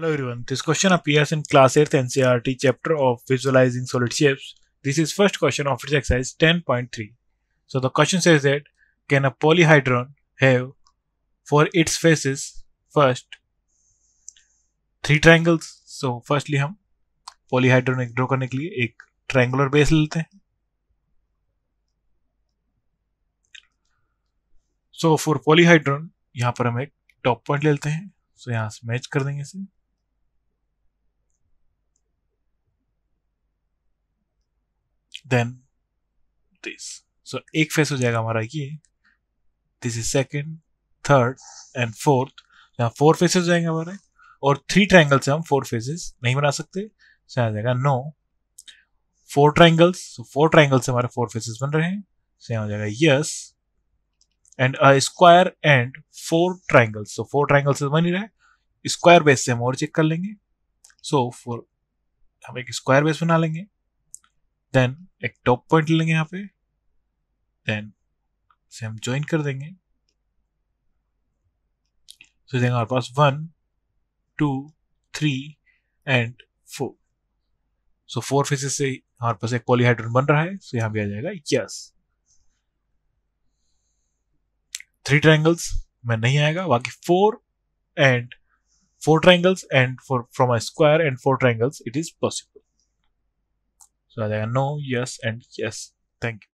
Hello everyone, this question appears in class 8th NCERT chapter of visualizing solid shapes. This is first question of its exercise 10.3. So the question says that can a polyhedron have for its faces first three triangles. So firstly हम polyhedron draw करने के लिए एक triangular base लेते हैं so for पॉलीहाइड्रोन यहाँ पर हम एक टॉप पॉइंट लेते हैं सो so, यहाँ से मैच कर देंगे इसे देन दिस सो एक फेस हो जाएगा हमारा ये this is second third and fourth यहाँ फोर फेसेस जाएंगे हमारे और थ्री ट्राइंगल से हम फोर फेसेस नहीं बना सकते सो आ जाएगा no four triangles so four triangle से हमारे फोर फेसेस बन रहे हैं सो यहाँ हो जाएगा yes and a square and four triangles so four triangles बन ही रहा स्क्वायर बेस से हम और चेक कर लेंगे सो so, फोर हम एक स्क्वायर बेस बना लेंगे देन एक टॉप पॉइंट लेंगे यहाँ पे देन से हम ज्वाइन कर देंगे तो देंगे हमारे पास one two three and four so four faces से हमारे पास एक पॉलीहाइड्रोन बन रहा है सो so यहाँ भी आ जाएगा यस थ्री ट्राइंगल्स में नहीं आएगा बाकी four and four triangles and for from a square and four triangles it is possible So there are no yes and yes. Thank you.